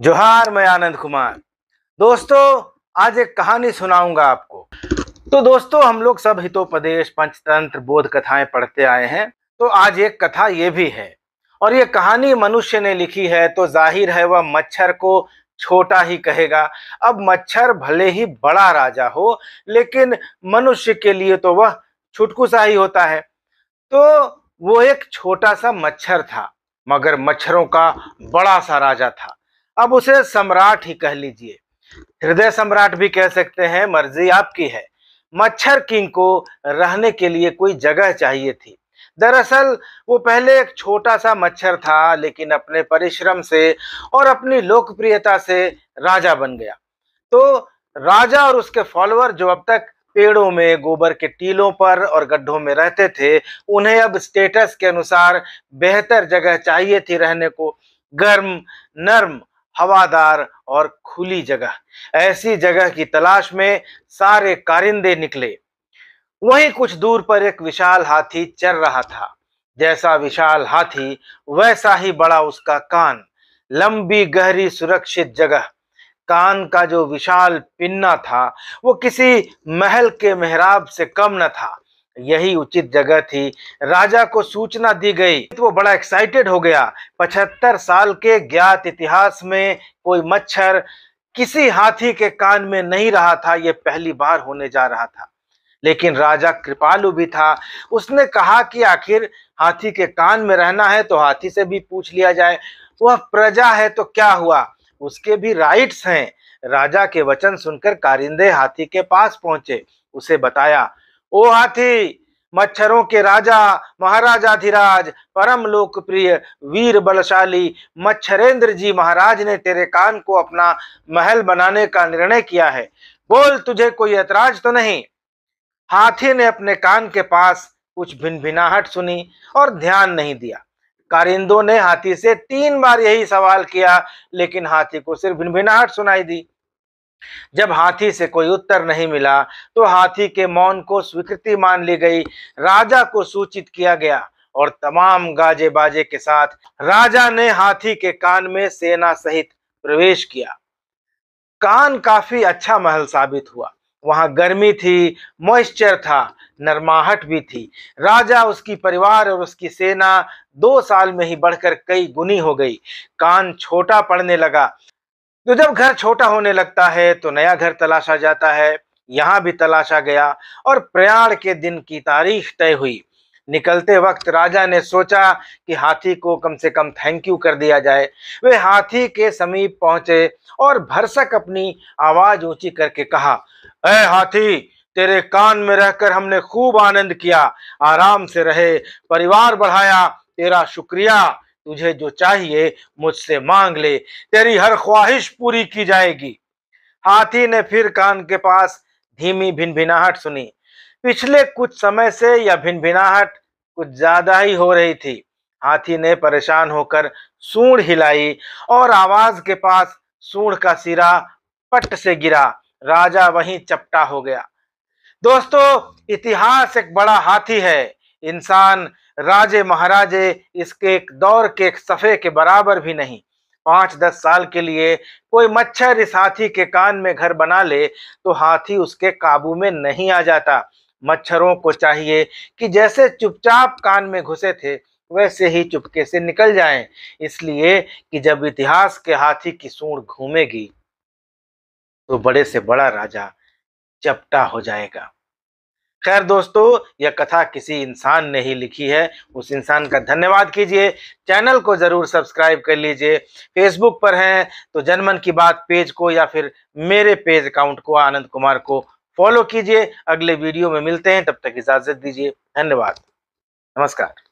जोहार मैं आनंद कुमार दोस्तों आज एक कहानी सुनाऊंगा आपको तो दोस्तों हम लोग सब हितोपदेश पंचतंत्र बोध कथाएं पढ़ते आए हैं तो आज एक कथा ये भी है और ये कहानी मनुष्य ने लिखी है तो जाहिर है वह मच्छर को छोटा ही कहेगा अब मच्छर भले ही बड़ा राजा हो लेकिन मनुष्य के लिए तो वह छुटकू सा ही होता है तो वो एक छोटा सा मच्छर था मगर मच्छरों का बड़ा सा राजा था अब उसे सम्राट ही कह लीजिए हृदय सम्राट भी कह सकते हैं मर्जी आपकी है मच्छर किंग को रहने के लिए कोई जगह चाहिए थी दरअसल वो पहले एक छोटा सा मच्छर था लेकिन अपने परिश्रम से और अपनी लोकप्रियता से राजा बन गया तो राजा और उसके फॉलोअर जो अब तक पेड़ों में गोबर के टीलों पर और गड्ढों में रहते थे उन्हें अब स्टेटस के अनुसार बेहतर जगह चाहिए थी रहने को गर्म नर्म हवादार और खुली जगह ऐसी जगह की तलाश में सारे कारिंदे निकले वहीं कुछ दूर पर एक विशाल हाथी चर रहा था जैसा विशाल हाथी वैसा ही बड़ा उसका कान लंबी गहरी सुरक्षित जगह कान का जो विशाल पिन्ना था वो किसी महल के मेहराब से कम न था यही उचित जगह थी राजा को सूचना दी गई तो वो बड़ा एक्साइटेड हो गया पचहत्तर साल के ज्ञात इतिहास में कोई मच्छर किसी हाथी के कान में नहीं रहा था ये पहली बार होने जा रहा था लेकिन राजा कृपालु भी था उसने कहा कि आखिर हाथी के कान में रहना है तो हाथी से भी पूछ लिया जाए वह प्रजा है तो क्या हुआ उसके भी राइट्स हैं राजा के वचन सुनकर कारिंदे हाथी के पास पहुंचे उसे बताया ओ हाथी मच्छरों के राजा महाराजाधिराज परम लोकप्रिय वीर बलशाली मच्छरेंद्र जी महाराज ने तेरे कान को अपना महल बनाने का निर्णय किया है बोल तुझे कोई ऐतराज तो नहीं हाथी ने अपने कान के पास कुछ भिनभिनाहट सुनी और ध्यान नहीं दिया कारिंदों ने हाथी से तीन बार यही सवाल किया लेकिन हाथी को सिर्फ भिनभिनाहट सुनाई दी जब हाथी से कोई उत्तर नहीं मिला तो हाथी के मौन को स्वीकृति मान ली गई राजा को सूचित किया गया और तमाम गाजे बाजे के साथ राजा ने हाथी के कान में सेना सहित प्रवेश किया कान काफी अच्छा महल साबित हुआ वहां गर्मी थी मॉइस्चर था नरमाहट भी थी राजा उसकी परिवार और उसकी सेना दो साल में ही बढ़कर कई गुनी हो गई कान छोटा पड़ने लगा तो जब घर छोटा होने लगता है तो नया घर तलाशा जाता है यहाँ भी तलाशा गया और प्रयाण के दिन की तारीख तय हुई निकलते वक्त राजा ने सोचा कि हाथी को कम से कम थैंक यू कर दिया जाए वे हाथी के समीप पहुंचे और भरसक अपनी आवाज ऊंची करके कहा अः हाथी तेरे कान में रहकर हमने खूब आनंद किया आराम से रहे परिवार बढ़ाया तेरा शुक्रिया तुझे जो चाहिए मुझसे मांग ले तेरी हर ख्वाहिश पूरी की जाएगी हाथी ने फिर कान के पास धीमी भिनभिनाहट सुनी पिछले कुछ समय से यह भिनभिनाहट कुछ ज्यादा ही हो रही थी हाथी ने परेशान होकर सूढ़ हिलाई और आवाज के पास सूढ़ का सिरा पट से गिरा राजा वहीं चपटा हो गया दोस्तों इतिहास एक बड़ा हाथी है इंसान राजे महाराजे इसके दौर के एक सफ़े के बराबर भी नहीं पाँच दस साल के लिए कोई मच्छर इस हाथी के कान में घर बना ले तो हाथी उसके काबू में नहीं आ जाता मच्छरों को चाहिए कि जैसे चुपचाप कान में घुसे थे वैसे ही चुपके से निकल जाएं इसलिए कि जब इतिहास के हाथी की सूंड घूमेगी तो बड़े से बड़ा राजा चपटा हो जाएगा खैर दोस्तों यह कथा किसी इंसान ने ही लिखी है उस इंसान का धन्यवाद कीजिए चैनल को ज़रूर सब्सक्राइब कर लीजिए फेसबुक पर हैं तो जनमन की बात पेज को या फिर मेरे पेज अकाउंट को आनंद कुमार को फॉलो कीजिए अगले वीडियो में मिलते हैं तब तक इजाज़त दीजिए धन्यवाद नमस्कार